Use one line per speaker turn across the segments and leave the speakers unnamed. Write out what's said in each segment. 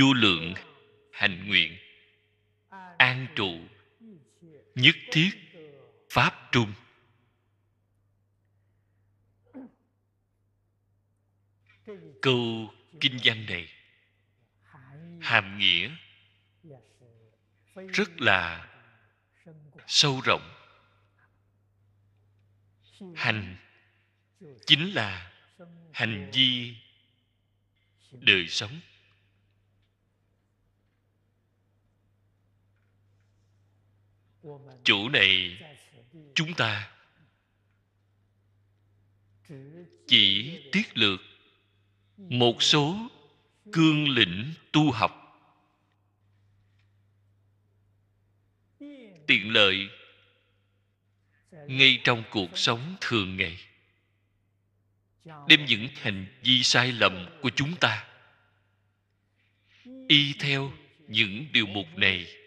vô lượng hành nguyện an trụ nhất thiết pháp trung câu kinh văn này hàm nghĩa rất là sâu rộng hành chính là hành vi đời sống chỗ này chúng ta chỉ tiết lược một số cương lĩnh tu học tiện lợi ngay trong cuộc sống thường ngày đem những hành vi sai lầm của chúng ta y theo những điều mục này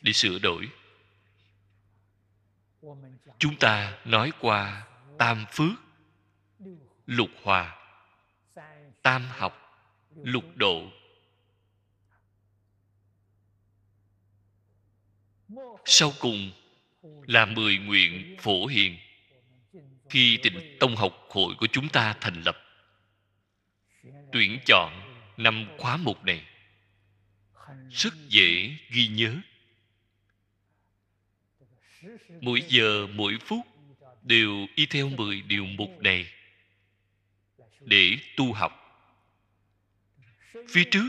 để sửa đổi chúng ta nói qua tam phước lục hòa tam học lục độ sau cùng là mười nguyện phổ hiền khi tịnh tông học hội của chúng ta thành lập tuyển chọn năm khóa mục này rất dễ ghi nhớ mỗi giờ mỗi phút đều y theo mười điều mục này để tu học phía trước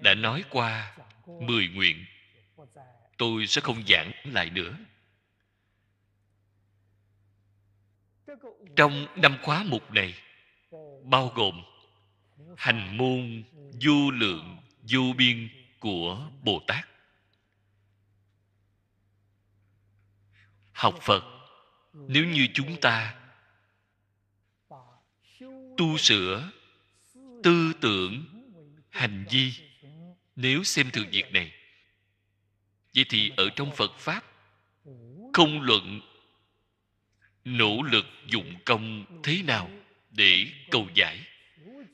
đã nói qua mười nguyện tôi sẽ không giảng lại nữa trong năm khóa mục này bao gồm hành môn du lượng du biên của bồ tát học phật nếu như chúng ta tu sửa tư tưởng hành vi nếu xem thường việc này vậy thì ở trong phật pháp không luận nỗ lực dụng công thế nào để cầu giải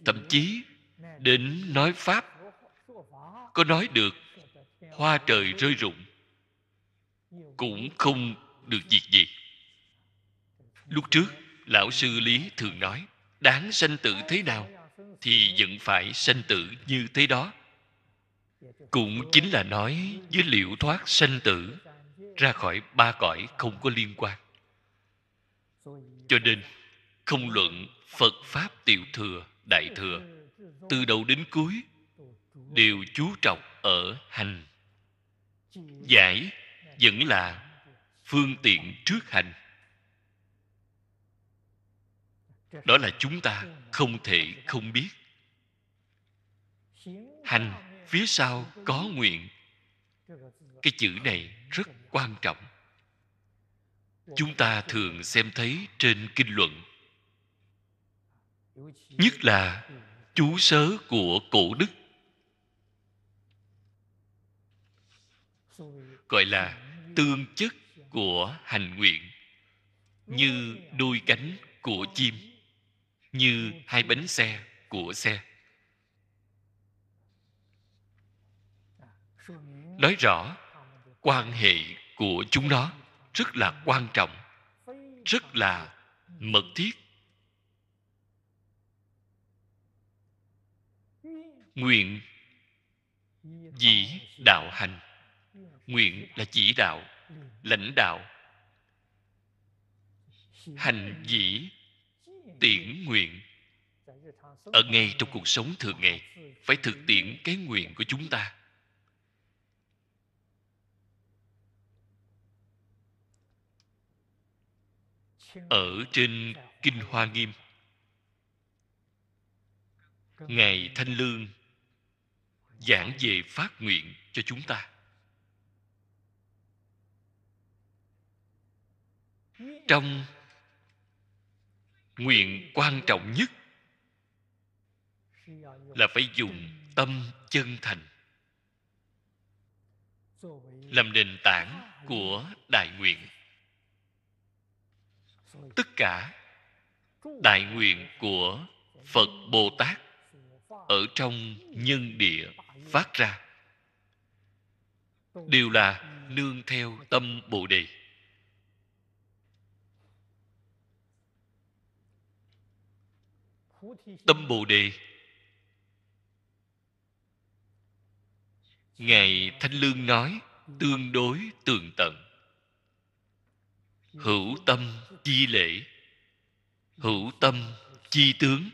thậm chí đến nói pháp có nói được hoa trời rơi rụng cũng không được việc gì lúc trước lão sư lý thường nói đáng sanh tử thế nào thì vẫn phải sanh tử như thế đó cũng chính là nói với liệu thoát sanh tử ra khỏi ba cõi không có liên quan cho nên không luận phật pháp tiểu thừa đại thừa từ đầu đến cuối đều chú trọng ở hành giải vẫn là phương tiện trước hành đó là chúng ta không thể không biết hành phía sau có nguyện cái chữ này rất quan trọng chúng ta thường xem thấy trên kinh luận nhất là chú sớ của cổ đức gọi là tương chất của hành nguyện như đôi cánh của chim như hai bánh xe của xe nói rõ quan hệ của chúng nó rất là quan trọng rất là mật thiết nguyện dĩ đạo hành nguyện là chỉ đạo lãnh đạo hành dĩ tiễn nguyện ở ngay trong cuộc sống thường ngày phải thực tiễn cái nguyện của chúng ta ở trên kinh hoa nghiêm ngày thanh lương giảng về phát nguyện cho chúng ta trong nguyện quan trọng nhất là phải dùng tâm chân thành làm nền tảng của đại nguyện tất cả đại nguyện của phật bồ tát ở trong nhân địa phát ra đều là nương theo tâm bồ đề tâm bồ đề ngài thanh lương nói tương đối tường tận hữu tâm chi lễ hữu tâm chi tướng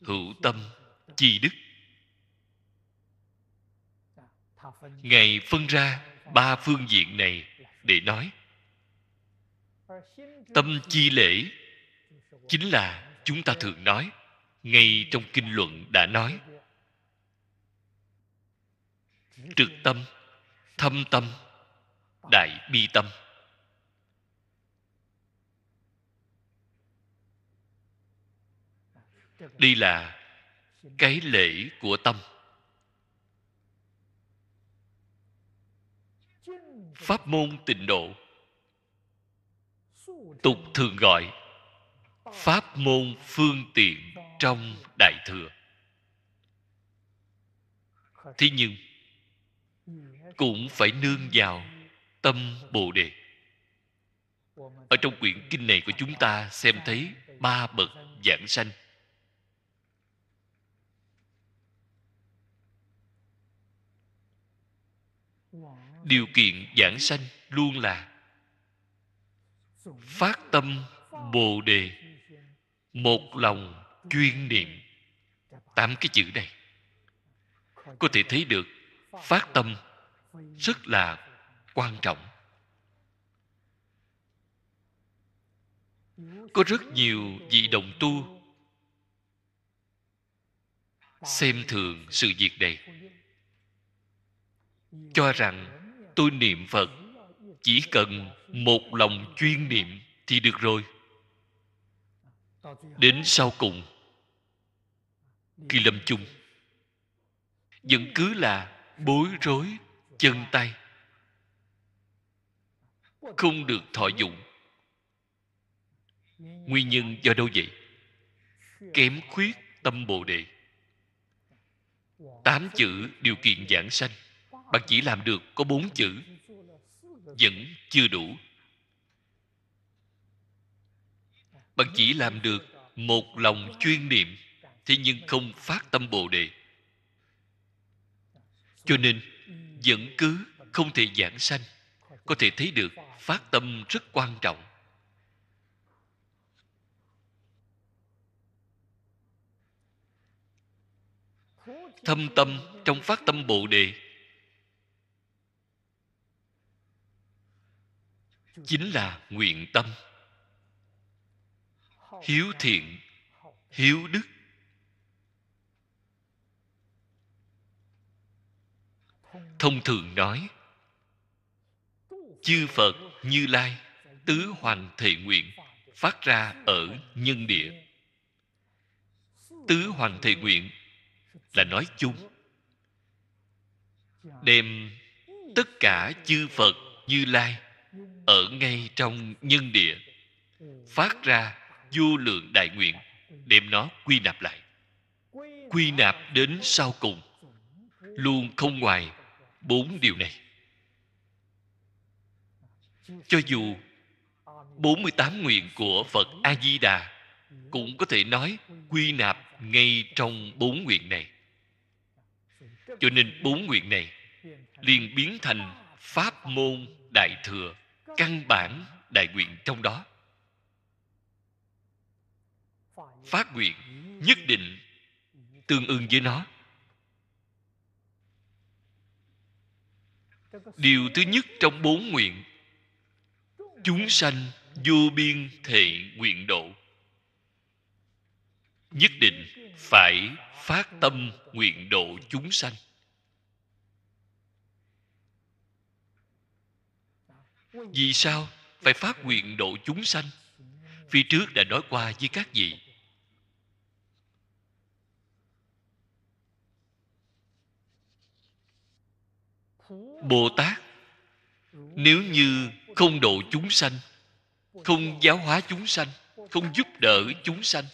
hữu tâm chi đức ngài phân ra ba phương diện này để nói tâm chi lễ chính là chúng ta thường nói ngay trong kinh luận đã nói trực tâm thâm tâm đại bi tâm đây là cái lễ của tâm pháp môn tịnh độ tục thường gọi pháp môn phương tiện trong đại thừa thế nhưng cũng phải nương vào tâm bồ đề ở trong quyển kinh này của chúng ta xem thấy ba bậc giảng sanh điều kiện giảng sanh luôn là phát tâm bồ đề một lòng chuyên niệm tám cái chữ này có thể thấy được phát tâm rất là quan trọng có rất nhiều vị đồng tu xem thường sự việc này cho rằng tôi niệm phật chỉ cần một lòng chuyên niệm thì được rồi đến sau cùng khi lâm chung vẫn cứ là bối rối chân tay không được thọ dụng nguyên nhân do đâu vậy kém khuyết tâm bồ đề tám chữ điều kiện giảng sanh bạn chỉ làm được có bốn chữ vẫn chưa đủ bạn chỉ làm được một lòng chuyên niệm thế nhưng không phát tâm bồ đề cho nên vẫn cứ không thể giảng sanh có thể thấy được phát tâm rất quan trọng thâm tâm trong phát tâm bồ đề chính là nguyện tâm hiếu thiện hiếu đức thông thường nói chư phật như lai tứ hoàng thệ nguyện phát ra ở nhân địa tứ hoàng thệ nguyện là nói chung đem tất cả chư phật như lai ở ngay trong nhân địa phát ra vô lượng đại nguyện đem nó quy nạp lại quy nạp đến sau cùng luôn không ngoài bốn điều này cho dù 48 nguyện của Phật A Di Đà cũng có thể nói quy nạp ngay trong bốn nguyện này. Cho nên bốn nguyện này liền biến thành pháp môn đại thừa căn bản đại nguyện trong đó. Phát nguyện nhất định tương ứng với nó điều thứ nhất trong bốn nguyện chúng sanh vô biên thệ nguyện độ nhất định phải phát tâm nguyện độ chúng sanh vì sao phải phát nguyện độ chúng sanh Vì trước đã nói qua với các vị bồ tát nếu như không độ chúng sanh không giáo hóa chúng sanh không giúp đỡ chúng sanh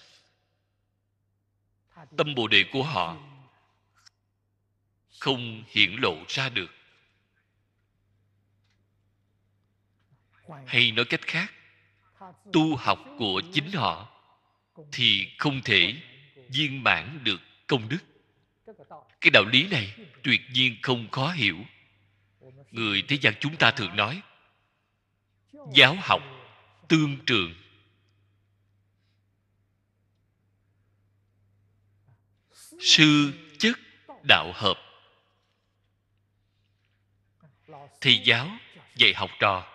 tâm bồ đề của họ không hiển lộ ra được hay nói cách khác tu học của chính họ thì không thể viên mãn được công đức cái đạo lý này tuyệt nhiên không khó hiểu người thế gian chúng ta thường nói giáo học tương trường sư chức đạo hợp thì giáo dạy học trò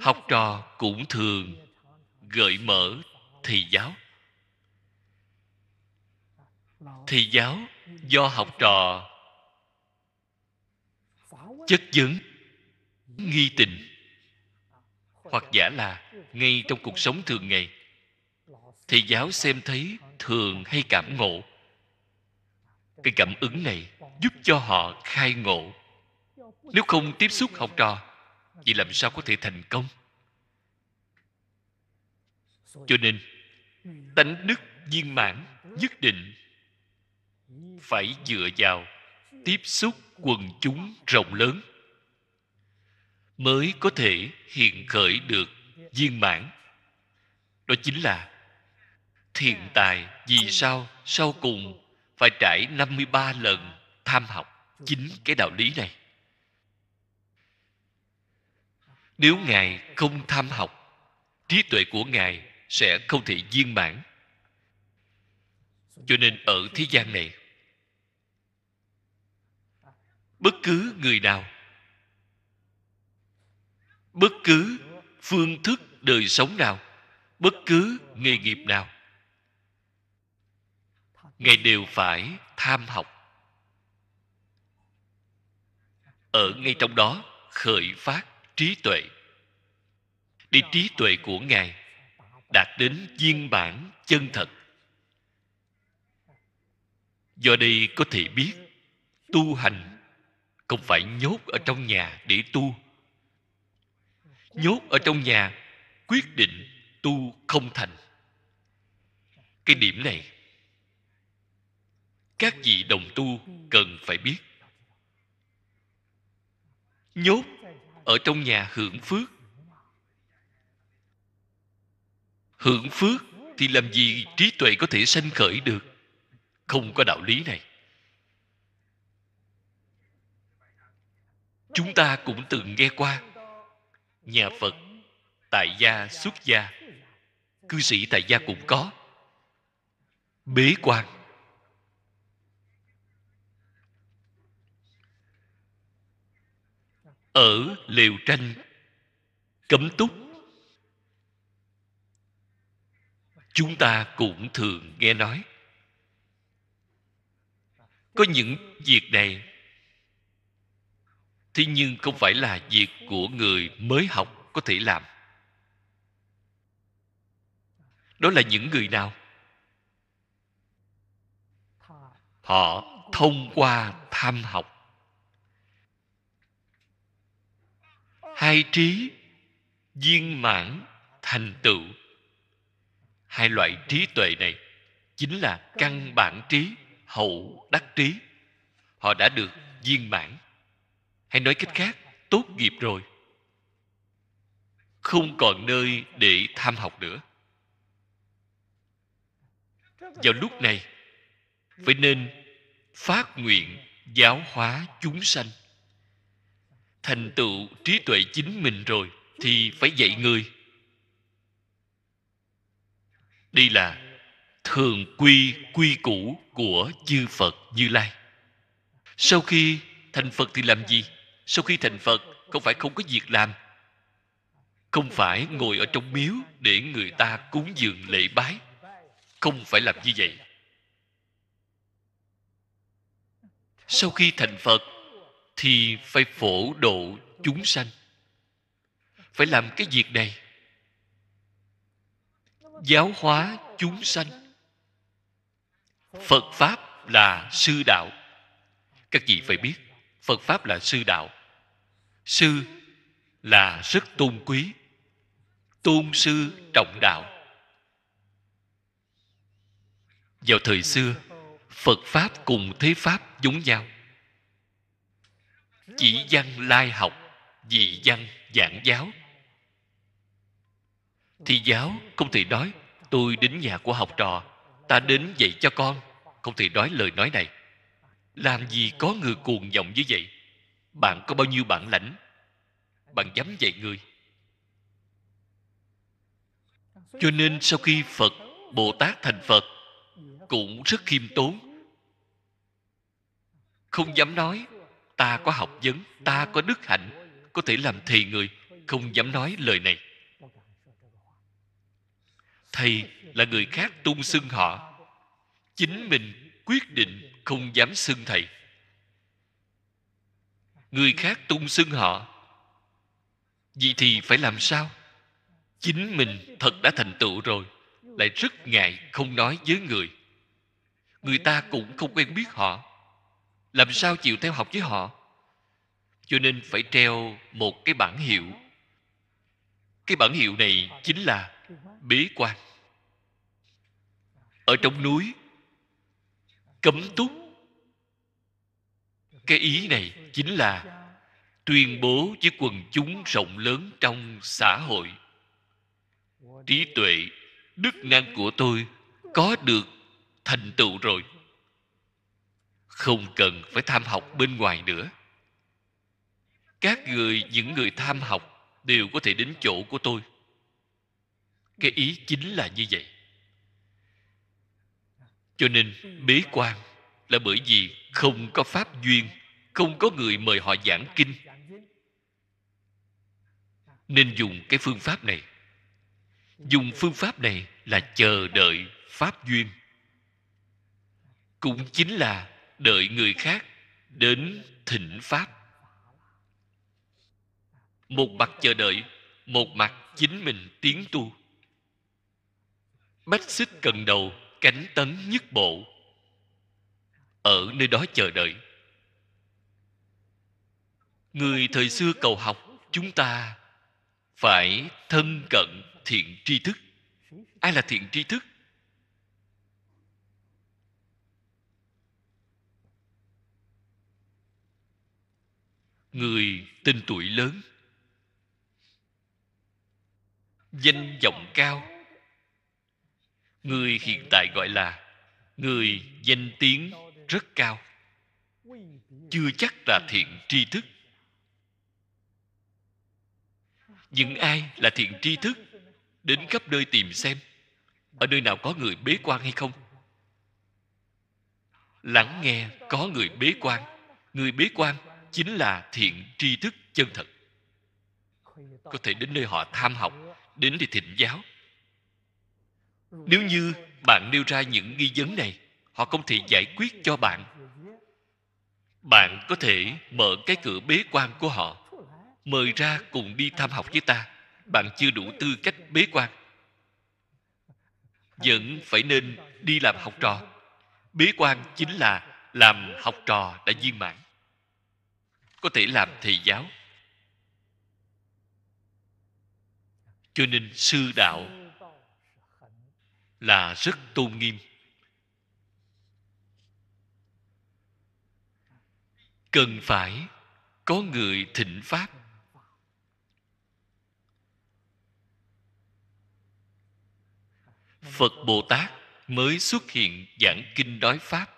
học trò cũng thường gợi mở thì giáo thì giáo do học trò chất vấn nghi tình hoặc giả là ngay trong cuộc sống thường ngày thầy giáo xem thấy thường hay cảm ngộ cái cảm ứng này giúp cho họ khai ngộ nếu không tiếp xúc học trò thì làm sao có thể thành công cho nên tánh đức viên mãn nhất định phải dựa vào tiếp xúc quần chúng rộng lớn mới có thể hiện khởi được viên mãn đó chính là thiện tài vì sao sau cùng phải trải 53 lần tham học chính cái đạo lý này nếu ngài không tham học trí tuệ của ngài sẽ không thể viên mãn cho nên ở thế gian này bất cứ người nào bất cứ phương thức đời sống nào bất cứ nghề nghiệp nào ngài đều phải tham học ở ngay trong đó khởi phát trí tuệ để trí tuệ của ngài đạt đến viên bản chân thật do đây có thể biết tu hành không phải nhốt ở trong nhà để tu nhốt ở trong nhà quyết định tu không thành cái điểm này các vị đồng tu cần phải biết nhốt ở trong nhà hưởng phước hưởng phước thì làm gì trí tuệ có thể sanh khởi được không có đạo lý này chúng ta cũng từng nghe qua nhà phật tại gia xuất gia cư sĩ tại gia cũng có bế quan ở liều tranh cấm túc chúng ta cũng thường nghe nói có những việc này thế nhưng không phải là việc của người mới học có thể làm đó là những người nào họ thông qua tham học hai trí viên mãn thành tựu hai loại trí tuệ này chính là căn bản trí hậu đắc trí họ đã được viên mãn hay nói cách khác tốt nghiệp rồi không còn nơi để tham học nữa vào lúc này phải nên phát nguyện giáo hóa chúng sanh thành tựu trí tuệ chính mình rồi thì phải dạy người đây là thường quy quy củ của chư phật như lai sau khi thành phật thì làm gì sau khi thành phật không phải không có việc làm không phải ngồi ở trong miếu để người ta cúng dường lễ bái không phải làm như vậy sau khi thành phật thì phải phổ độ chúng sanh phải làm cái việc này giáo hóa chúng sanh phật pháp là sư đạo các vị phải biết phật pháp là sư đạo sư là rất tôn quý tôn sư trọng đạo vào thời xưa phật pháp cùng thế pháp giống nhau chỉ văn lai học dị văn giảng giáo thì giáo không thể nói tôi đến nhà của học trò ta đến dạy cho con không thể nói lời nói này làm gì có người cuồng vọng như vậy bạn có bao nhiêu bản lãnh bạn dám dạy người cho nên sau khi phật bồ tát thành phật cũng rất khiêm tốn không dám nói ta có học vấn ta có đức hạnh có thể làm thầy người không dám nói lời này thầy là người khác tôn xưng họ chính mình quyết định không dám xưng thầy người khác tung xưng họ vì thì phải làm sao chính mình thật đã thành tựu rồi lại rất ngại không nói với người người ta cũng không quen biết họ làm sao chịu theo học với họ cho nên phải treo một cái bản hiệu cái bản hiệu này chính là bế quan ở trong núi cấm túc cái ý này chính là tuyên bố với quần chúng rộng lớn trong xã hội trí tuệ đức năng của tôi có được thành tựu rồi không cần phải tham học bên ngoài nữa các người những người tham học đều có thể đến chỗ của tôi cái ý chính là như vậy cho nên bế quan là bởi vì không có pháp duyên không có người mời họ giảng kinh nên dùng cái phương pháp này dùng phương pháp này là chờ đợi pháp duyên cũng chính là đợi người khác đến thỉnh pháp một mặt chờ đợi một mặt chính mình tiến tu bách xích cần đầu cánh tấn nhất bộ ở nơi đó chờ đợi người thời xưa cầu học chúng ta phải thân cận thiện tri thức ai là thiện tri thức người tên tuổi lớn danh vọng cao người hiện tại gọi là người danh tiếng rất cao chưa chắc là thiện tri thức những ai là thiện tri thức đến khắp nơi tìm xem ở nơi nào có người bế quan hay không lắng nghe có người bế quan người bế quan chính là thiện tri thức chân thật có thể đến nơi họ tham học đến để thịnh giáo nếu như bạn nêu ra những nghi vấn này họ không thể giải quyết cho bạn bạn có thể mở cái cửa bế quan của họ mời ra cùng đi tham học với ta bạn chưa đủ tư cách bế quan vẫn phải nên đi làm học trò bế quan chính là làm học trò đã viên mãn có thể làm thầy giáo cho nên sư đạo là rất tôn nghiêm cần phải có người thịnh pháp phật bồ tát mới xuất hiện giảng kinh đói pháp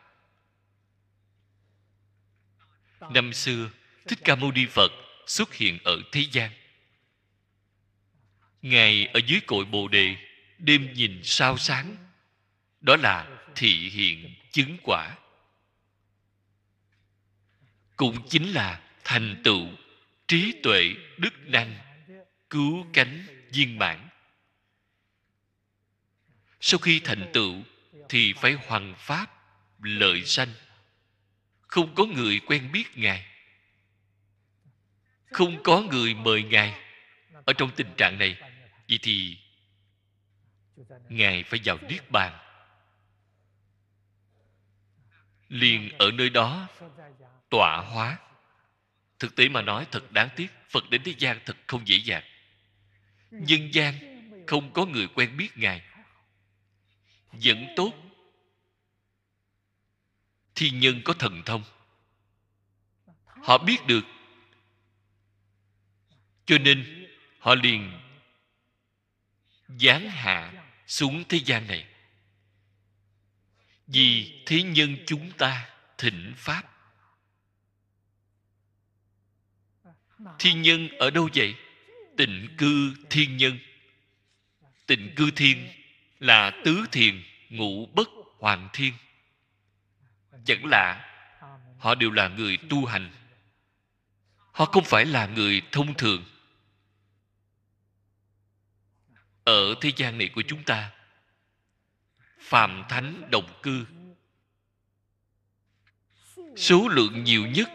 năm xưa thích ca mâu ni phật xuất hiện ở thế gian ngài ở dưới cội bồ đề đêm nhìn sao sáng đó là thị hiện chứng quả cũng chính là thành tựu trí tuệ đức năng cứu cánh viên mãn sau khi thành tựu thì phải hoằng pháp lợi sanh không có người quen biết ngài không có người mời ngài ở trong tình trạng này vậy thì ngài phải vào niết bàn liền ở nơi đó tọa hóa thực tế mà nói thật đáng tiếc phật đến thế gian thật không dễ dàng nhân gian không có người quen biết ngài vẫn tốt thiên nhân có thần thông họ biết được cho nên họ liền giáng hạ xuống thế gian này vì thế nhân chúng ta thịnh pháp thiên nhân ở đâu vậy tịnh cư thiên nhân tịnh cư thiên là tứ thiền ngũ bất hoàng thiên chẳng lạ họ đều là người tu hành họ không phải là người thông thường ở thế gian này của chúng ta phàm thánh đồng cư số lượng nhiều nhất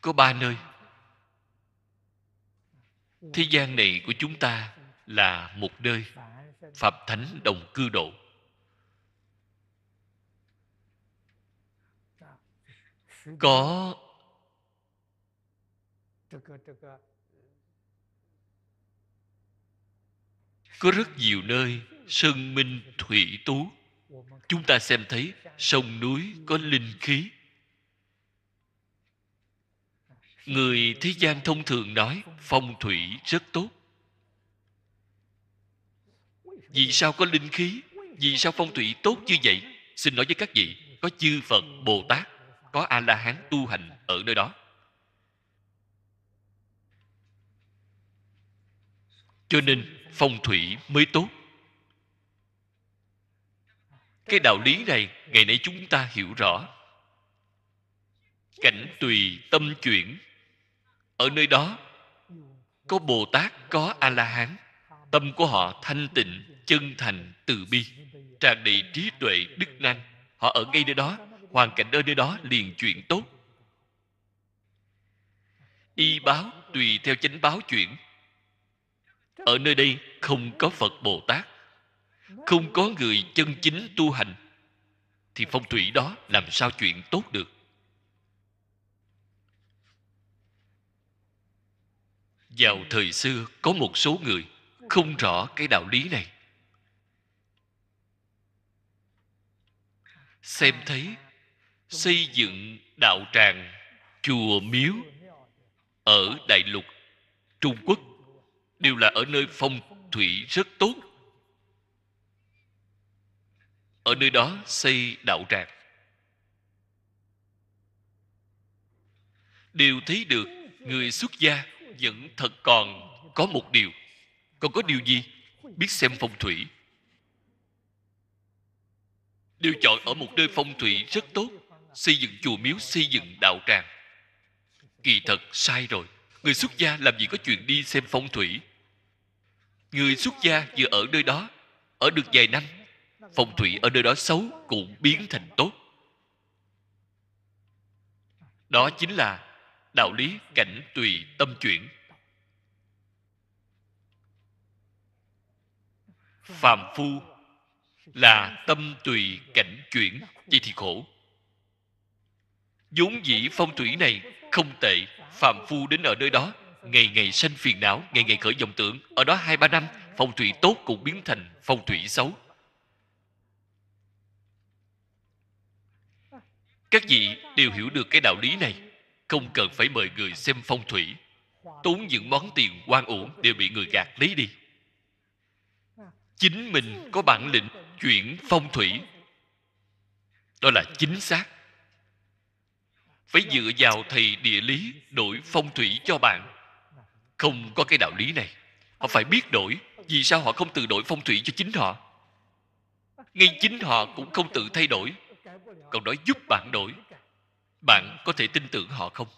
có ba nơi thế gian này của chúng ta là một nơi phạm thánh đồng cư độ có có rất nhiều nơi sơn minh thủy tú chúng ta xem thấy sông núi có linh khí người thế gian thông thường nói phong thủy rất tốt vì sao có linh khí vì sao phong thủy tốt như vậy xin nói với các vị có chư phật bồ tát có a la hán tu hành ở nơi đó cho nên phong thủy mới tốt cái đạo lý này ngày nay chúng ta hiểu rõ cảnh tùy tâm chuyển ở nơi đó có bồ tát có a la hán tâm của họ thanh tịnh chân thành từ bi tràn đầy trí tuệ đức năng họ ở ngay nơi đó hoàn cảnh ở nơi đó liền chuyện tốt y báo tùy theo chánh báo chuyển ở nơi đây không có phật bồ tát không có người chân chính tu hành thì phong thủy đó làm sao chuyện tốt được vào thời xưa có một số người không rõ cái đạo lý này xem thấy xây dựng đạo tràng chùa miếu ở đại lục trung quốc đều là ở nơi phong thủy rất tốt ở nơi đó xây đạo tràng đều thấy được người xuất gia vẫn thật còn có một điều còn có điều gì biết xem phong thủy đều chọn ở một nơi phong thủy rất tốt xây dựng chùa miếu xây dựng đạo tràng kỳ thật sai rồi người xuất gia làm gì có chuyện đi xem phong thủy người xuất gia vừa ở nơi đó ở được vài năm phong thủy ở nơi đó xấu cũng biến thành tốt đó chính là đạo lý cảnh tùy tâm chuyển phàm phu là tâm tùy cảnh chuyển vậy thì khổ vốn dĩ phong thủy này không tệ phàm phu đến ở nơi đó ngày ngày sanh phiền não ngày ngày khởi vọng tưởng ở đó hai ba năm phong thủy tốt cũng biến thành phong thủy xấu các vị đều hiểu được cái đạo lý này không cần phải mời người xem phong thủy tốn những món tiền quan uổng đều bị người gạt lấy đi chính mình có bản lĩnh chuyển phong thủy đó là chính xác phải dựa vào thầy địa lý đổi phong thủy cho bạn không có cái đạo lý này họ phải biết đổi vì sao họ không tự đổi phong thủy cho chính họ ngay chính họ cũng không tự thay đổi còn nói giúp bạn đổi bạn có thể tin tưởng họ không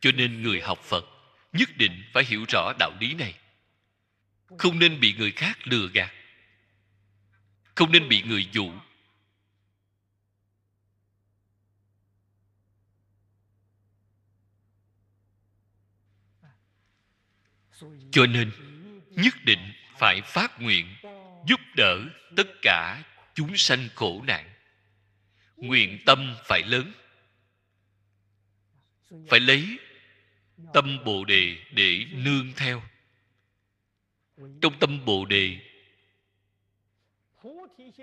cho nên người học phật nhất định phải hiểu rõ đạo lý này không nên bị người khác lừa gạt không nên bị người dụ cho nên nhất định phải phát nguyện giúp đỡ tất cả chúng sanh khổ nạn nguyện tâm phải lớn phải lấy tâm bồ đề để nương theo trong tâm bồ đề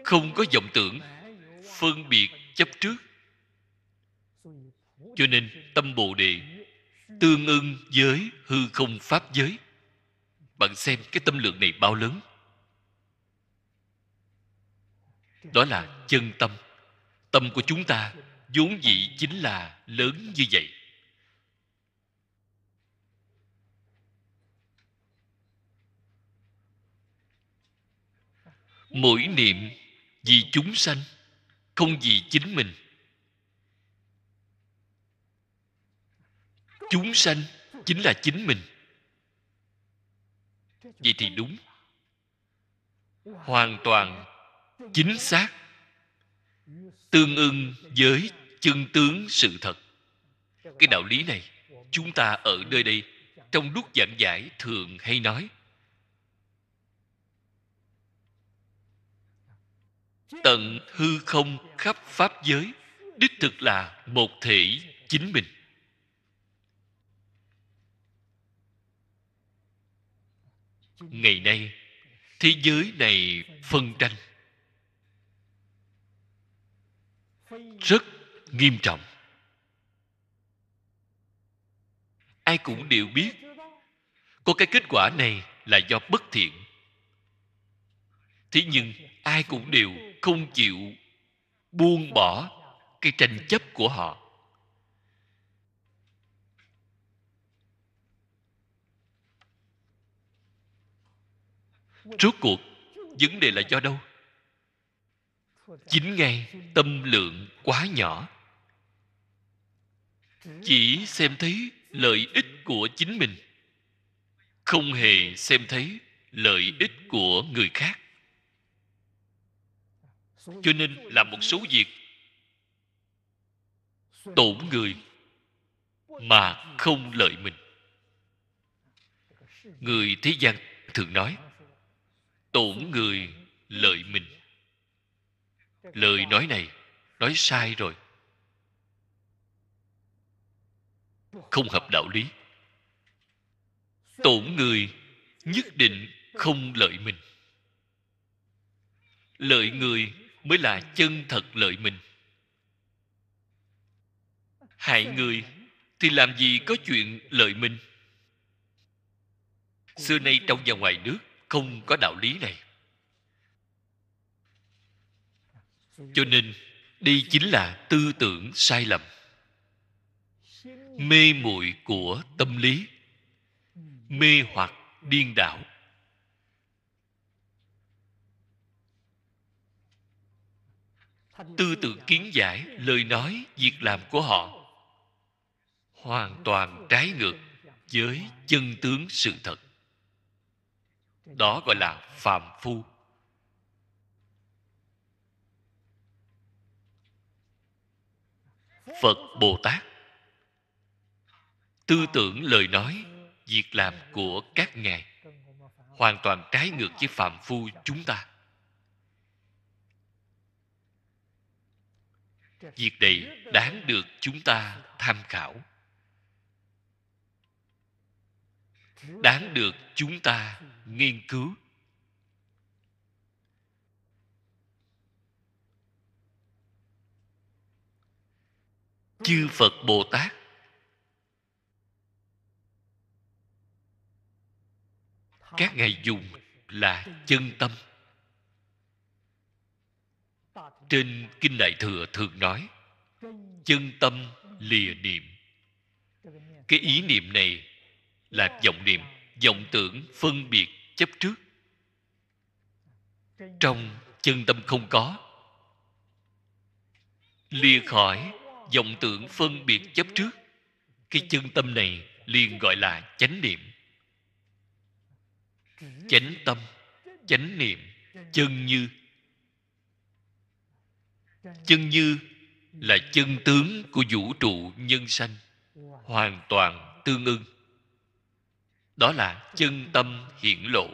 không có vọng tưởng phân biệt chấp trước cho nên tâm bồ đề tương ưng với hư không pháp giới bạn xem cái tâm lượng này bao lớn đó là chân tâm tâm của chúng ta vốn dĩ chính là lớn như vậy mỗi niệm vì chúng sanh không vì chính mình chúng sanh chính là chính mình vậy thì đúng hoàn toàn chính xác tương ưng với chân tướng sự thật cái đạo lý này chúng ta ở nơi đây trong lúc giảng giải thường hay nói tận hư không khắp pháp giới đích thực là một thể chính mình ngày nay thế giới này phân tranh rất nghiêm trọng ai cũng đều biết có cái kết quả này là do bất thiện thế nhưng ai cũng đều không chịu buông bỏ cái tranh chấp của họ rốt cuộc vấn đề là do đâu chính ngay tâm lượng quá nhỏ chỉ xem thấy lợi ích của chính mình không hề xem thấy lợi ích của người khác cho nên làm một số việc tổn người mà không lợi mình người thế gian thường nói tổn người lợi mình lời nói này nói sai rồi không hợp đạo lý tổn người nhất định không lợi mình lợi người mới là chân thật lợi mình hại người thì làm gì có chuyện lợi mình xưa nay trong và ngoài nước không có đạo lý này cho nên đây chính là tư tưởng sai lầm mê muội của tâm lý mê hoặc điên đảo tư tưởng kiến giải lời nói việc làm của họ hoàn toàn trái ngược với chân tướng sự thật đó gọi là phàm phu phật bồ tát tư tưởng lời nói việc làm của các ngài hoàn toàn trái ngược với phạm phu chúng ta việc này đáng được chúng ta tham khảo đáng được chúng ta nghiên cứu chư phật bồ tát các ngài dùng là chân tâm trên kinh đại thừa thường nói chân tâm lìa niệm cái ý niệm này là vọng niệm vọng tưởng phân biệt chấp trước trong chân tâm không có lìa khỏi vọng tưởng phân biệt chấp trước cái chân tâm này liền gọi là chánh niệm chánh tâm chánh niệm chân như chân như là chân tướng của vũ trụ nhân sanh hoàn toàn tương ưng đó là chân tâm hiển lộ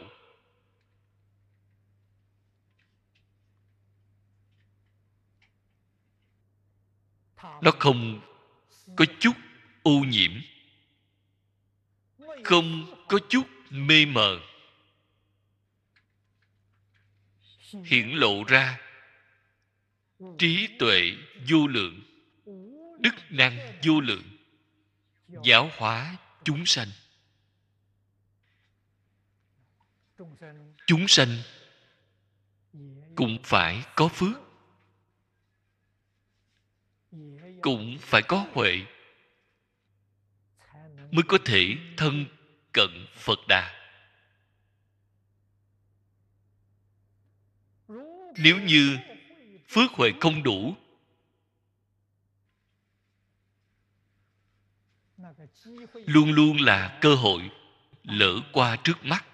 nó không có chút ô nhiễm không có chút mê mờ hiển lộ ra trí tuệ vô lượng đức năng vô lượng giáo hóa chúng sanh chúng sanh cũng phải có phước cũng phải có huệ mới có thể thân cận phật đà nếu như phước huệ không đủ luôn luôn là cơ hội lỡ qua trước mắt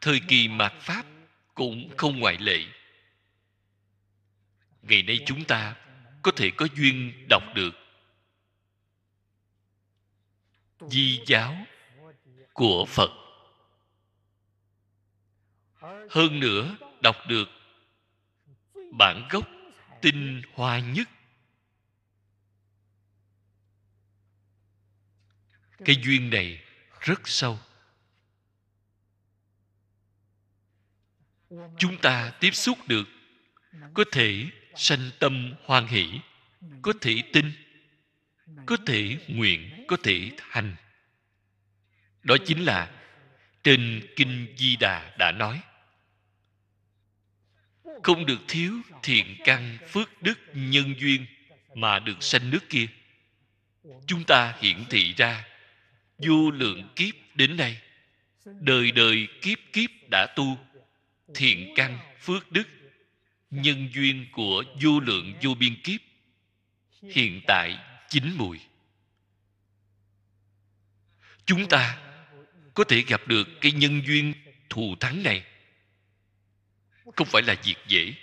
thời kỳ mạt pháp cũng không ngoại lệ ngày nay chúng ta có thể có duyên đọc được di giáo của phật hơn nữa đọc được bản gốc tinh hoa nhất cái duyên này rất sâu chúng ta tiếp xúc được có thể sanh tâm hoan hỷ có thể tin có thể nguyện có thể thành đó chính là trên kinh di đà đã nói không được thiếu thiện căn phước đức nhân duyên mà được sanh nước kia chúng ta hiển thị ra vô lượng kiếp đến nay đời đời kiếp kiếp đã tu thiện căn phước đức nhân duyên của vô lượng vô biên kiếp hiện tại chín mùi chúng ta có thể gặp được cái nhân duyên thù thắng này không phải là việc dễ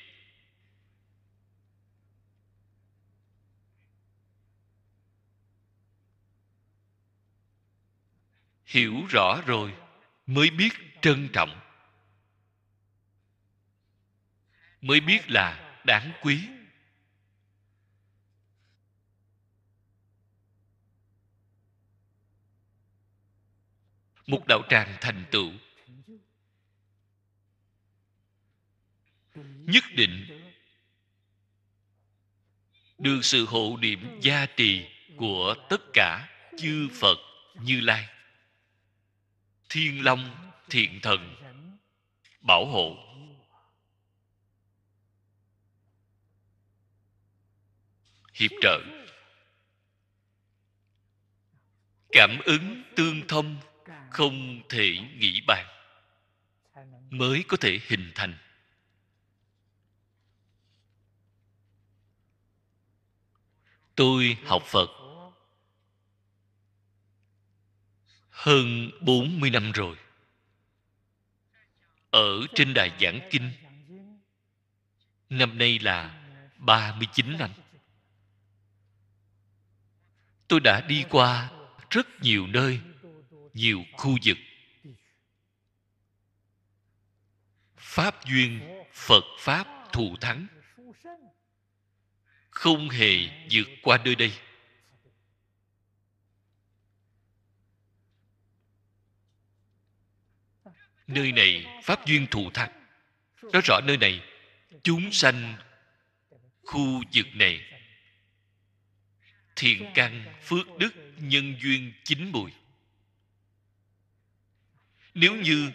hiểu rõ rồi mới biết trân trọng mới biết là đáng quý một đạo tràng thành tựu nhất định được sự hộ niệm gia trì của tất cả chư phật như lai thiên long thiện thần bảo hộ hiệp trợ cảm ứng tương thông không thể nghĩ bàn mới có thể hình thành tôi học phật hơn 40 năm rồi ở trên đài giảng kinh năm nay là 39 năm tôi đã đi qua rất nhiều nơi nhiều khu vực pháp duyên phật pháp thù thắng không hề vượt qua nơi đây nơi này pháp duyên thù thắng nói rõ nơi này chúng sanh khu vực này thiền căn phước đức nhân duyên chín mùi nếu như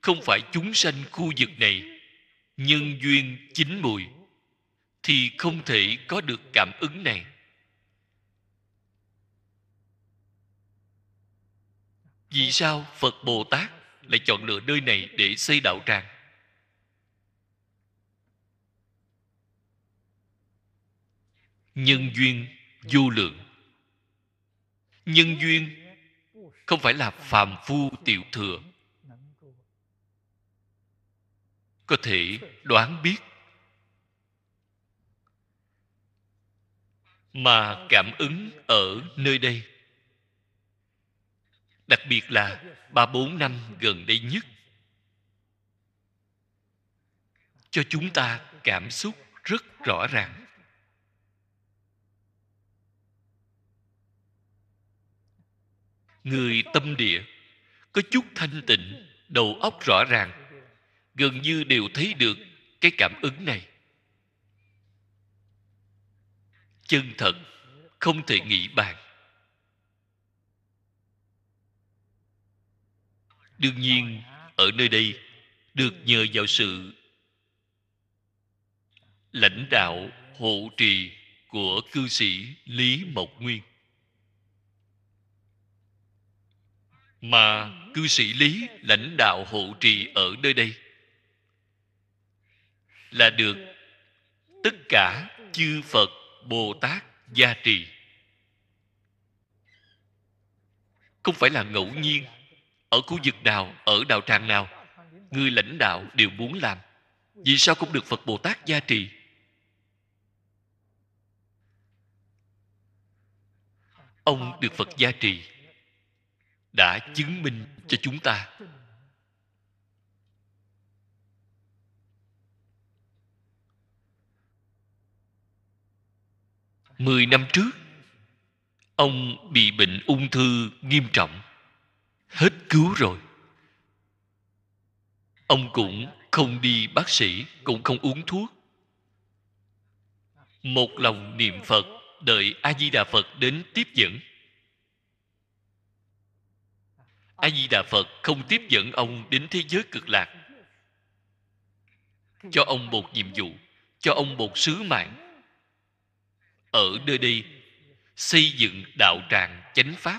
không phải chúng sanh khu vực này nhân duyên chín mùi thì không thể có được cảm ứng này vì sao phật bồ tát lại chọn lựa nơi này để xây đạo tràng nhân duyên vô lượng nhân duyên không phải là phàm phu tiểu thừa có thể đoán biết mà cảm ứng ở nơi đây đặc biệt là ba bốn năm gần đây nhất cho chúng ta cảm xúc rất rõ ràng người tâm địa có chút thanh tịnh đầu óc rõ ràng gần như đều thấy được cái cảm ứng này chân thật không thể nghĩ bàn đương nhiên ở nơi đây được nhờ vào sự lãnh đạo hộ trì của cư sĩ lý mộc nguyên mà cư sĩ lý lãnh đạo hộ trì ở nơi đây là được tất cả chư phật bồ tát gia trì không phải là ngẫu nhiên ở khu vực nào ở đạo tràng nào người lãnh đạo đều muốn làm vì sao cũng được phật bồ tát gia trì ông được phật gia trì đã chứng minh cho chúng ta mười năm trước ông bị bệnh ung thư nghiêm trọng hết cứu rồi ông cũng không đi bác sĩ cũng không uống thuốc một lòng niệm phật đợi a di đà phật đến tiếp dẫn a di đà phật không tiếp dẫn ông đến thế giới cực lạc cho ông một nhiệm vụ cho ông một sứ mạng ở nơi đây xây dựng đạo tràng chánh pháp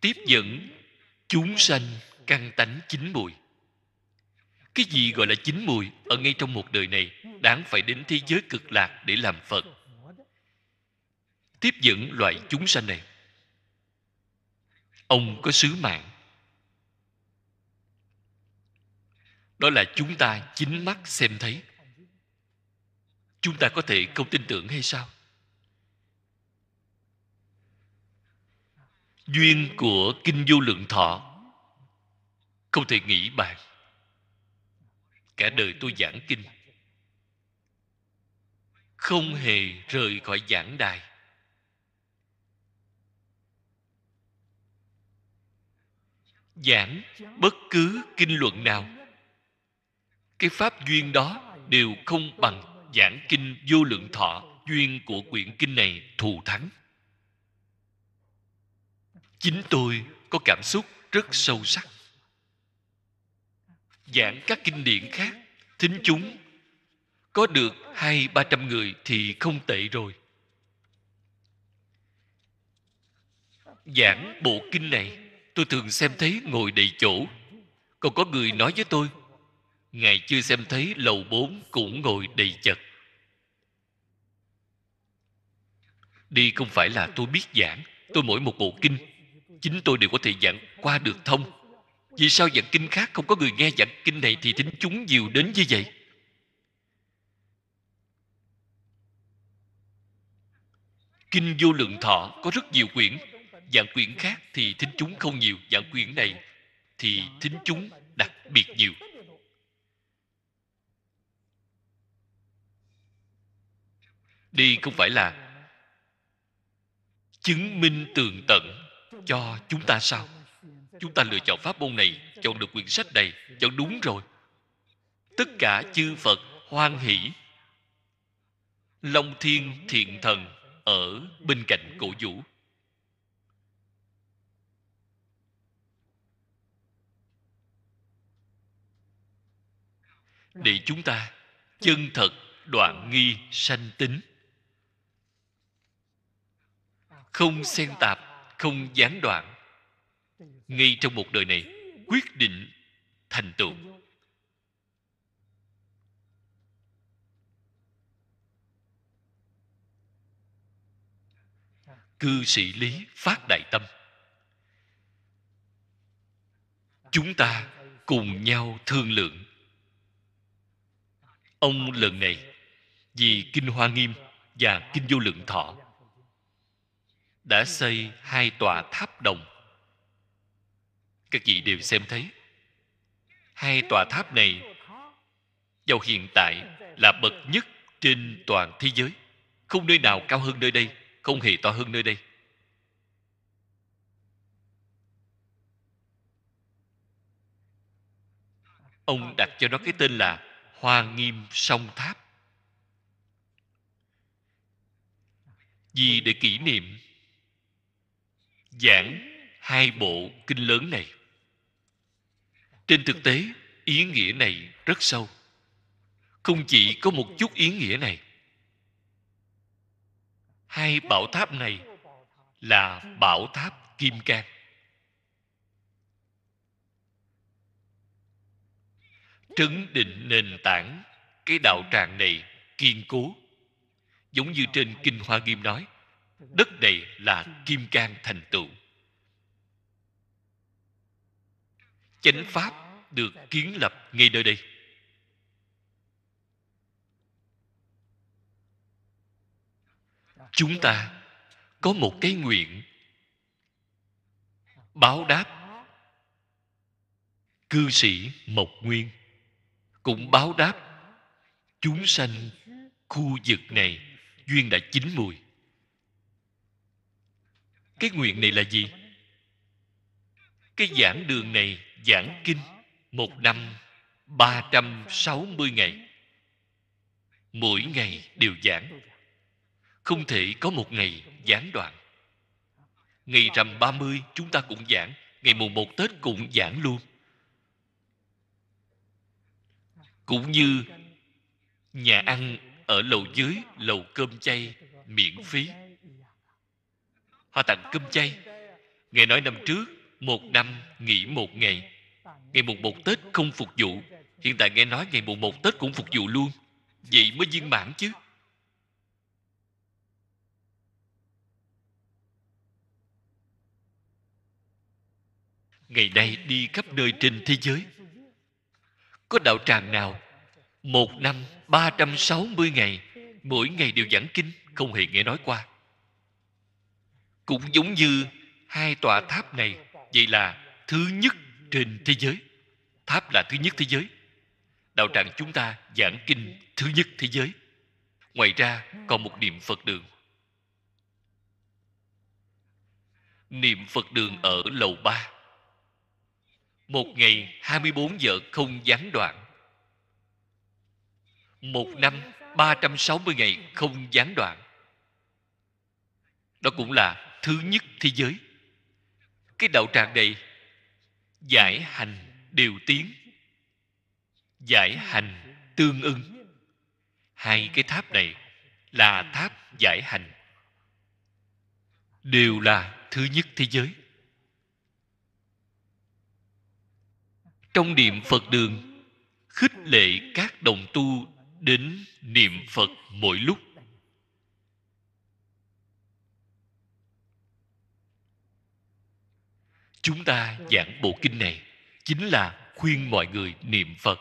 tiếp dẫn chúng sanh căn tánh chín mùi cái gì gọi là chín mùi ở ngay trong một đời này đáng phải đến thế giới cực lạc để làm phật tiếp dẫn loại chúng sanh này ông có sứ mạng đó là chúng ta chính mắt xem thấy chúng ta có thể không tin tưởng hay sao duyên của kinh vô lượng thọ không thể nghĩ bàn cả đời tôi giảng kinh không hề rời khỏi giảng đài giảng bất cứ kinh luận nào cái pháp duyên đó đều không bằng giảng kinh vô lượng thọ duyên của quyển kinh này thù thắng chính tôi có cảm xúc rất sâu sắc giảng các kinh điển khác thính chúng có được hai ba trăm người thì không tệ rồi giảng bộ kinh này tôi thường xem thấy ngồi đầy chỗ còn có người nói với tôi ngài chưa xem thấy lầu bốn cũng ngồi đầy chật đi không phải là tôi biết giảng tôi mỗi một bộ kinh chính tôi đều có thể giảng qua được thông vì sao giảng kinh khác không có người nghe giảng kinh này thì thính chúng nhiều đến như vậy kinh vô lượng thọ có rất nhiều quyển dạng quyển khác thì thính chúng không nhiều dạng quyển này thì thính chúng đặc biệt nhiều đây không phải là chứng minh tường tận cho chúng ta sao chúng ta lựa chọn pháp môn này chọn được quyển sách này chọn đúng rồi tất cả chư phật hoan hỷ long thiên thiện thần ở bên cạnh cổ vũ để chúng ta chân thật đoạn nghi sanh tính không xen tạp không gián đoạn ngay trong một đời này quyết định thành tựu cư sĩ lý phát đại tâm chúng ta cùng nhau thương lượng ông lần này vì kinh hoa nghiêm và kinh vô lượng thọ đã xây hai tòa tháp đồng các vị đều xem thấy hai tòa tháp này vào hiện tại là bậc nhất trên toàn thế giới không nơi nào cao hơn nơi đây không hề to hơn nơi đây ông đặt cho nó cái tên là hoa nghiêm sông tháp vì để kỷ niệm giảng hai bộ kinh lớn này trên thực tế ý nghĩa này rất sâu không chỉ có một chút ý nghĩa này hai bảo tháp này là bảo tháp kim cang trấn định nền tảng cái đạo tràng này kiên cố giống như trên kinh hoa nghiêm nói đất này là kim cang thành tựu chánh pháp được kiến lập ngay nơi đây chúng ta có một cái nguyện báo đáp cư sĩ mộc nguyên cũng báo đáp chúng sanh khu vực này duyên đã chín mùi cái nguyện này là gì cái giảng đường này giảng kinh một năm 360 ngày mỗi ngày đều giảng không thể có một ngày gián đoạn ngày rằm 30 chúng ta cũng giảng ngày mùng 1 Tết cũng giảng luôn cũng như nhà ăn ở lầu dưới lầu cơm chay miễn phí họ tặng cơm chay nghe nói năm trước một năm nghỉ một ngày ngày mùng một tết không phục vụ hiện tại nghe nói ngày mùng một tết cũng phục vụ luôn vậy mới viên mãn chứ ngày nay đi khắp nơi trên thế giới có đạo tràng nào một năm 360 ngày mỗi ngày đều giảng kinh không hề nghe nói qua cũng giống như hai tòa tháp này vậy là thứ nhất trên thế giới tháp là thứ nhất thế giới đạo tràng chúng ta giảng kinh thứ nhất thế giới ngoài ra còn một niệm phật đường niệm phật đường ở lầu ba một ngày 24 giờ không gián đoạn một năm 360 ngày không gián đoạn đó cũng là thứ nhất thế giới cái đạo tràng này giải hành điều tiến giải hành tương ưng hai cái tháp này là tháp giải hành đều là thứ nhất thế giới trong niệm phật đường khích lệ các đồng tu đến niệm phật mỗi lúc chúng ta giảng bộ kinh này chính là khuyên mọi người niệm phật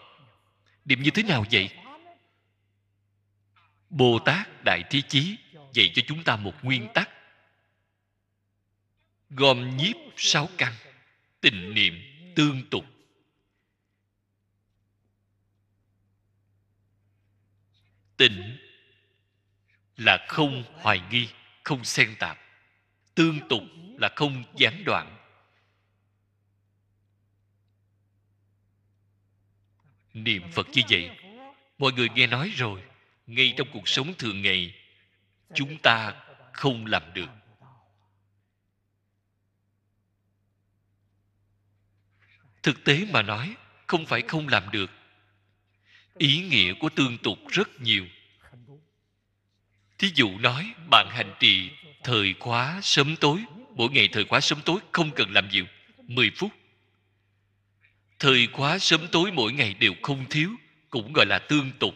niệm như thế nào vậy bồ tát đại thế chí dạy cho chúng ta một nguyên tắc gom nhiếp sáu căn tình niệm tương tục tịnh là không hoài nghi không xen tạp tương tục là không gián đoạn niệm phật như vậy mọi người nghe nói rồi ngay trong cuộc sống thường ngày chúng ta không làm được thực tế mà nói không phải không làm được ý nghĩa của tương tục rất nhiều thí dụ nói bạn hành trì thời khóa sớm tối mỗi ngày thời khóa sớm tối không cần làm nhiều 10 phút thời khóa sớm tối mỗi ngày đều không thiếu cũng gọi là tương tục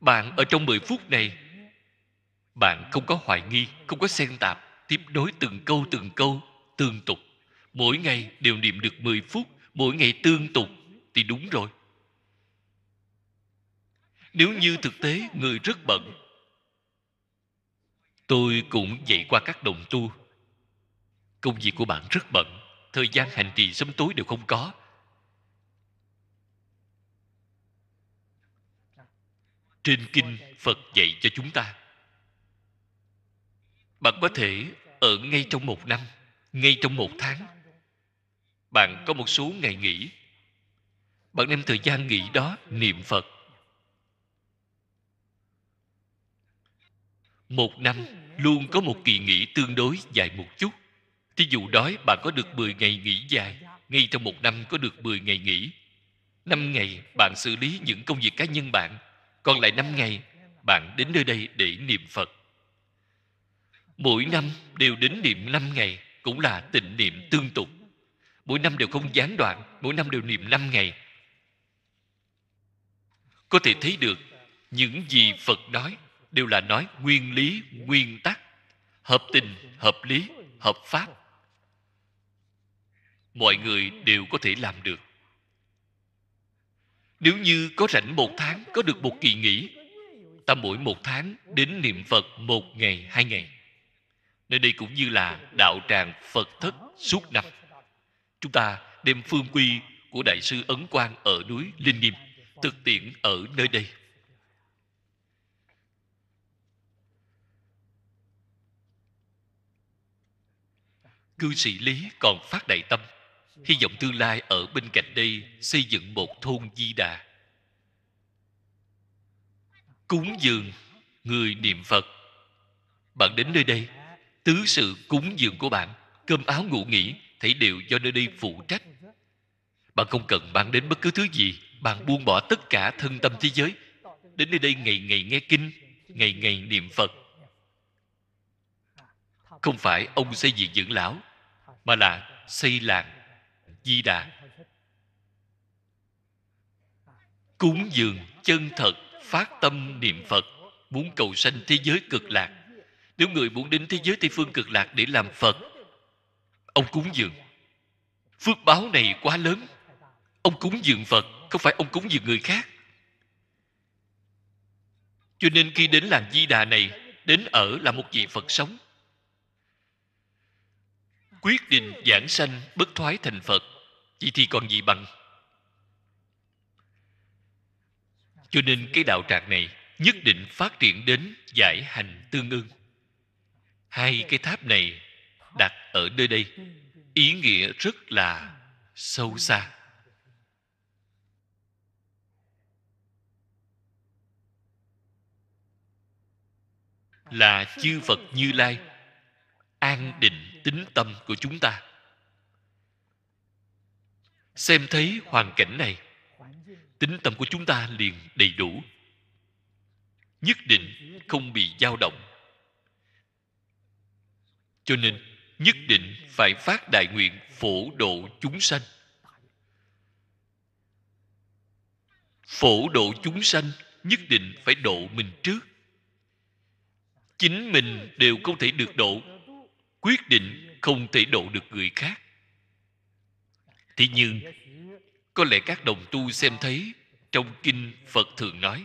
bạn ở trong 10 phút này bạn không có hoài nghi không có xen tạp tiếp nối từng câu từng câu tương tục mỗi ngày đều niệm được 10 phút mỗi ngày tương tục thì đúng rồi nếu như thực tế người rất bận tôi cũng dạy qua các đồng tu công việc của bạn rất bận thời gian hành trì sớm tối đều không có trên kinh phật dạy cho chúng ta bạn có thể ở ngay trong một năm ngay trong một tháng bạn có một số ngày nghỉ bạn đem thời gian nghỉ đó niệm phật một năm luôn có một kỳ nghỉ tương đối dài một chút thí dụ đói bạn có được 10 ngày nghỉ dài ngay trong một năm có được 10 ngày nghỉ năm ngày bạn xử lý những công việc cá nhân bạn còn lại năm ngày bạn đến nơi đây để niệm phật mỗi năm đều đến niệm năm ngày cũng là tịnh niệm tương tục mỗi năm đều không gián đoạn mỗi năm đều niệm năm ngày có thể thấy được những gì phật nói đều là nói nguyên lý nguyên tắc hợp tình hợp lý hợp pháp mọi người đều có thể làm được nếu như có rảnh một tháng có được một kỳ nghỉ ta mỗi một tháng đến niệm phật một ngày hai ngày nơi đây cũng như là đạo tràng phật thất suốt năm chúng ta đem phương quy của đại sư ấn quang ở núi linh nghiêm thực tiễn ở nơi đây cư sĩ lý còn phát đại tâm hy vọng tương lai ở bên cạnh đây xây dựng một thôn di đà cúng dường người niệm phật bạn đến nơi đây tứ sự cúng dường của bạn cơm áo ngủ nghỉ thảy đều do nơi đây phụ trách bạn không cần mang đến bất cứ thứ gì bạn buông bỏ tất cả thân tâm thế giới đến nơi đây ngày ngày nghe kinh ngày ngày niệm phật không phải ông xây dựng dưỡng lão mà là xây làng di đà cúng dường chân thật phát tâm niệm phật muốn cầu sanh thế giới cực lạc nếu người muốn đến thế giới tây phương cực lạc để làm phật ông cúng dường phước báo này quá lớn ông cúng dường phật không phải ông cúng dường người khác cho nên khi đến làng di đà này đến ở là một vị phật sống quyết định giảng sanh bất thoái thành phật chỉ thì còn gì bằng cho nên cái đạo tràng này nhất định phát triển đến giải hành tương ưng hai cái tháp này đặt ở nơi đây ý nghĩa rất là sâu xa là chư phật như lai an định tính tâm của chúng ta xem thấy hoàn cảnh này tính tâm của chúng ta liền đầy đủ nhất định không bị dao động cho nên nhất định phải phát đại nguyện phổ độ chúng sanh phổ độ chúng sanh nhất định phải độ mình trước chính mình đều không thể được độ quyết định không thể độ được người khác thế nhưng có lẽ các đồng tu xem thấy trong kinh phật thường nói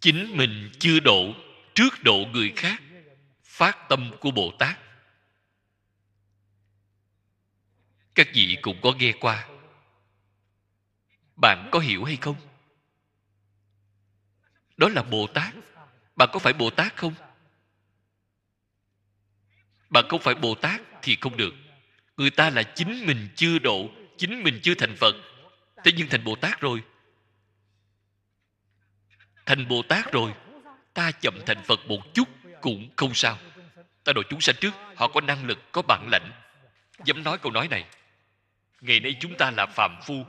chính mình chưa độ trước độ người khác phát tâm của bồ tát các vị cũng có nghe qua bạn có hiểu hay không đó là bồ tát bạn có phải bồ tát không bạn không phải bồ tát thì không được người ta là chính mình chưa độ chính mình chưa thành phật thế nhưng thành bồ tát rồi thành bồ tát rồi ta chậm thành phật một chút cũng không sao ta độ chúng sanh trước họ có năng lực có bản lãnh dám nói câu nói này ngày nay chúng ta là phạm phu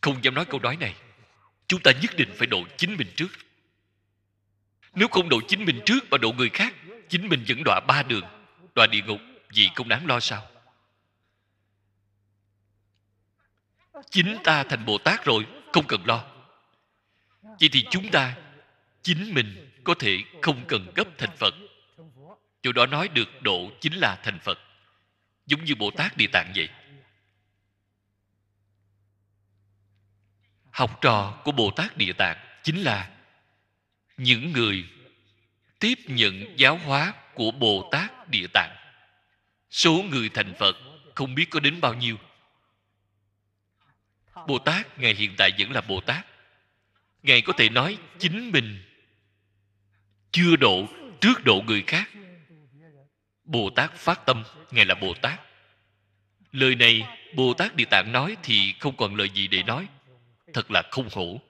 không dám nói câu nói này chúng ta nhất định phải độ chính mình trước nếu không độ chính mình trước và độ người khác Chính mình vẫn đọa ba đường Đọa địa ngục vì không đáng lo sao Chính ta thành Bồ Tát rồi Không cần lo Vậy thì chúng ta Chính mình có thể không cần gấp thành Phật Chỗ đó nói được độ chính là thành Phật Giống như Bồ Tát Địa Tạng vậy Học trò của Bồ Tát Địa Tạng chính là những người tiếp nhận giáo hóa của bồ tát địa tạng số người thành phật không biết có đến bao nhiêu bồ tát ngài hiện tại vẫn là bồ tát ngài có thể nói chính mình chưa độ trước độ người khác bồ tát phát tâm ngài là bồ tát lời này bồ tát địa tạng nói thì không còn lời gì để nói thật là không hổ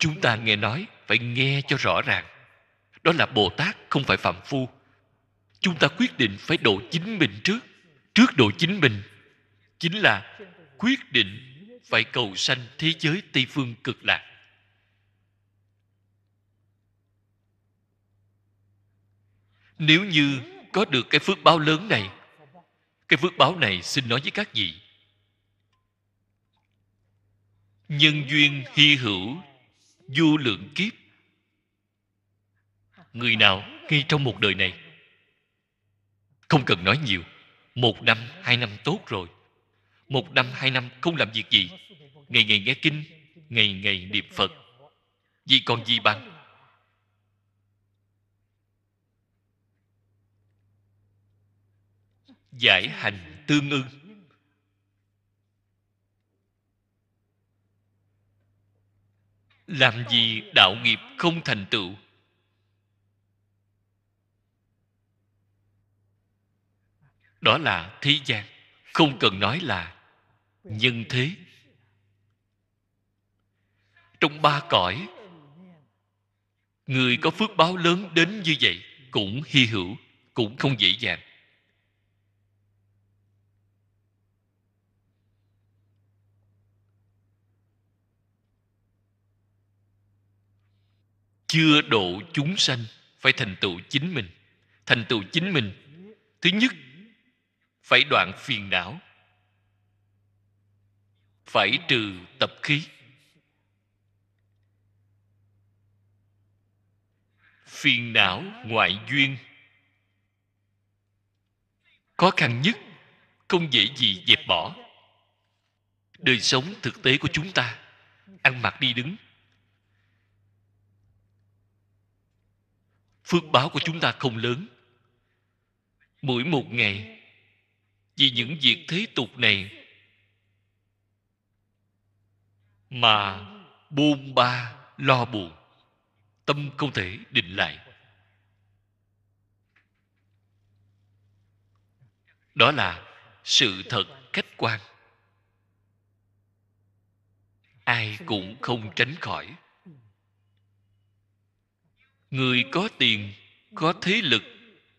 chúng ta nghe nói phải nghe cho rõ ràng đó là bồ tát không phải phạm phu chúng ta quyết định phải độ chính mình trước trước độ chính mình chính là quyết định phải cầu sanh thế giới tây phương cực lạc nếu như có được cái phước báo lớn này cái phước báo này xin nói với các vị nhân duyên hy hữu vô lượng kiếp người nào ngay trong một đời này không cần nói nhiều một năm hai năm tốt rồi một năm hai năm không làm việc gì ngày ngày nghe kinh ngày ngày niệm phật vì còn gì bằng giải hành tương ưng làm gì đạo nghiệp không thành tựu đó là thế gian không cần nói là nhân thế trong ba cõi người có phước báo lớn đến như vậy cũng hy hữu cũng không dễ dàng chưa độ chúng sanh phải thành tựu chính mình thành tựu chính mình thứ nhất phải đoạn phiền não phải trừ tập khí phiền não ngoại duyên khó khăn nhất không dễ gì dẹp bỏ đời sống thực tế của chúng ta ăn mặc đi đứng phước báo của chúng ta không lớn mỗi một ngày vì những việc thế tục này mà buông ba lo buồn tâm không thể định lại đó là sự thật khách quan ai cũng không tránh khỏi người có tiền có thế lực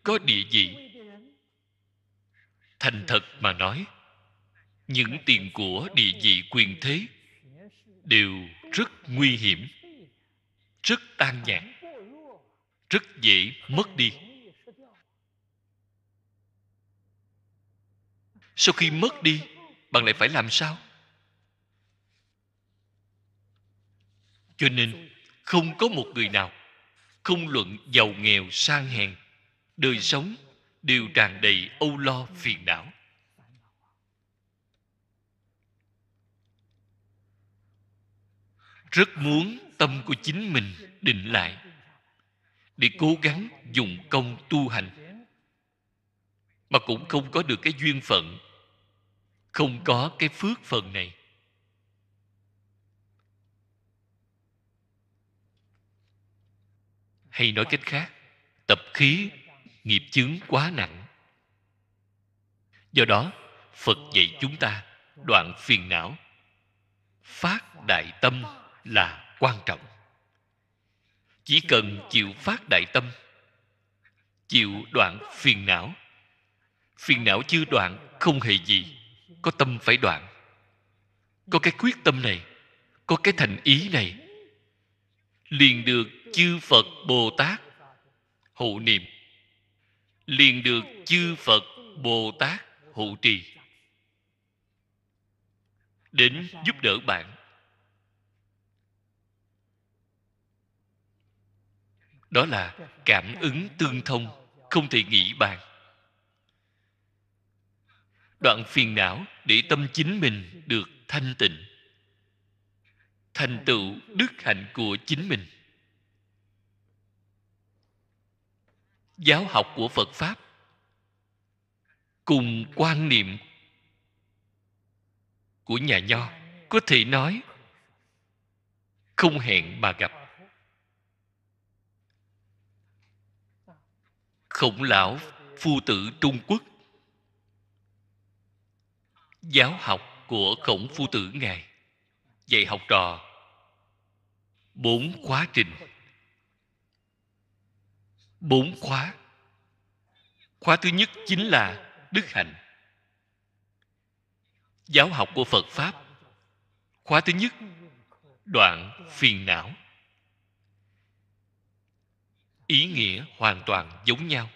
có địa vị thành thật mà nói những tiền của địa vị quyền thế đều rất nguy hiểm rất tan nhãn rất dễ mất đi sau khi mất đi bạn lại phải làm sao cho nên không có một người nào không luận giàu nghèo sang hèn đời sống đều tràn đầy âu lo phiền não rất muốn tâm của chính mình định lại để cố gắng dùng công tu hành mà cũng không có được cái duyên phận không có cái phước phần này hay nói cách khác tập khí nghiệp chướng quá nặng do đó phật dạy chúng ta đoạn phiền não phát đại tâm là quan trọng chỉ cần chịu phát đại tâm chịu đoạn phiền não phiền não chưa đoạn không hề gì có tâm phải đoạn có cái quyết tâm này có cái thành ý này liền được chư phật bồ tát hộ niệm liền được chư phật bồ tát hộ trì đến giúp đỡ bạn đó là cảm ứng tương thông không thể nghĩ bàn đoạn phiền não để tâm chính mình được thanh tịnh thành tựu đức hạnh của chính mình giáo học của phật pháp cùng quan niệm của nhà nho có thể nói không hẹn mà gặp khổng lão phu tử trung quốc giáo học của khổng phu tử ngài dạy học trò bốn quá trình bốn khóa khóa thứ nhất chính là đức hạnh giáo học của phật pháp khóa thứ nhất đoạn phiền não ý nghĩa hoàn toàn giống nhau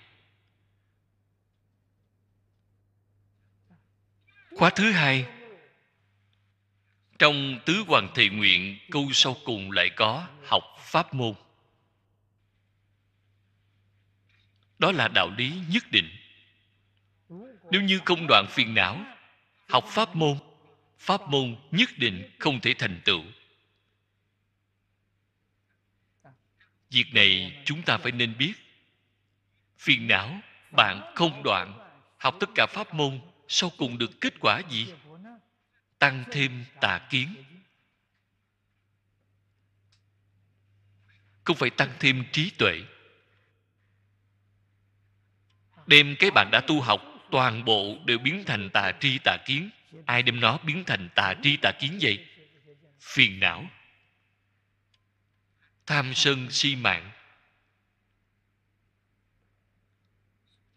khóa thứ hai trong tứ hoàng thị nguyện câu sau cùng lại có học pháp môn đó là đạo lý nhất định nếu như không đoạn phiền não học pháp môn pháp môn nhất định không thể thành tựu việc này chúng ta phải nên biết phiền não bạn không đoạn học tất cả pháp môn sau cùng được kết quả gì tăng thêm tà kiến không phải tăng thêm trí tuệ đem cái bạn đã tu học toàn bộ đều biến thành tà tri tà kiến ai đem nó biến thành tà tri tà kiến vậy phiền não tham sân si mạng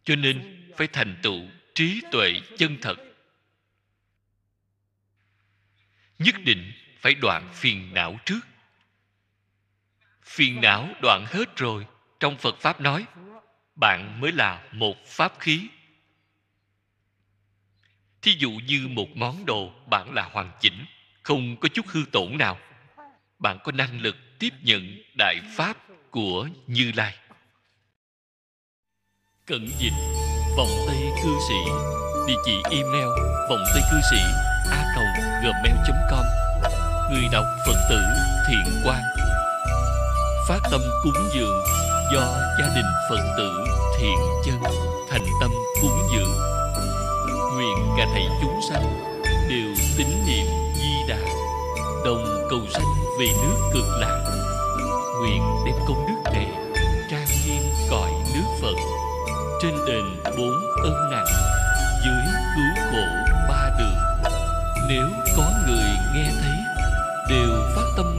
cho nên phải thành tựu trí tuệ chân thật nhất định phải đoạn phiền não trước phiền não đoạn hết rồi trong phật pháp nói bạn mới là một pháp khí thí dụ như một món đồ bạn là hoàn chỉnh không có chút hư tổn nào bạn có năng lực tiếp nhận đại pháp của như lai cận dịch vòng tay cư sĩ địa chỉ email vòng tay cư sĩ a gmail com người đọc phật tử thiện quan, phát tâm cúng dường do gia đình phật tử thiện chân thành tâm cúng dường nguyện cả thầy chúng sanh đều tín niệm di đà đồng cầu sanh về nước cực lạc nguyện đem công đức này trang nghiêm cõi nước phật trên đền bốn ân nặng dưới cứu khổ ba đường nếu có người nghe thấy đều phát tâm